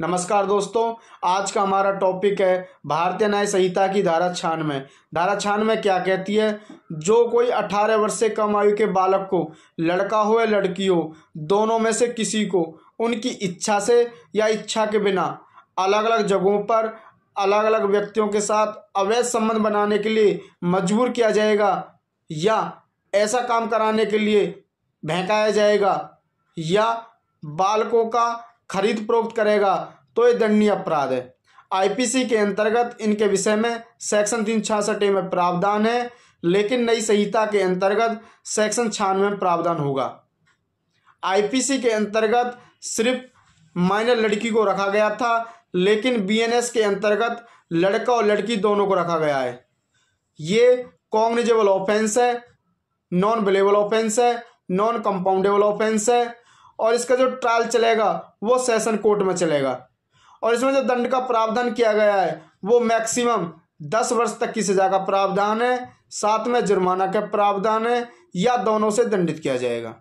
नमस्कार दोस्तों आज का हमारा टॉपिक है भारतीय न्याय संहिता की धारा छान में धारा छान में क्या कहती है जो कोई अठारह वर्ष से कम आयु के बालक को लड़का हो या लड़की हो दोनों में से किसी को उनकी इच्छा से या इच्छा के बिना अलग अलग जगहों पर अलग अलग व्यक्तियों के साथ अवैध संबंध बनाने के लिए मजबूर किया जाएगा या ऐसा काम कराने के लिए बहकाया जाएगा या बालकों का खरीद प्रोक्त करेगा तो ये दंडनीय अपराध है आईपीसी के अंतर्गत इनके विषय में सेक्शन तीन छियासठ में प्रावधान है लेकिन नई संहिता के अंतर्गत सेक्शन छियानवे में प्रावधान होगा आईपीसी के अंतर्गत सिर्फ माइनर लड़की को रखा गया था लेकिन बीएनएस के अंतर्गत लड़का और लड़की दोनों को रखा गया है ये कॉग्निजेबल ऑफेंस है नॉन बिलेबल ऑफेंस है नॉन कंपाउंडेबल ऑफेंस है और इसका जो ट्रायल चलेगा वो सेशन कोर्ट में चलेगा और इसमें जो दंड का प्रावधान किया गया है वो मैक्सिमम दस वर्ष तक की सजा का प्रावधान है साथ में जुर्माना का प्रावधान है या दोनों से दंडित किया जाएगा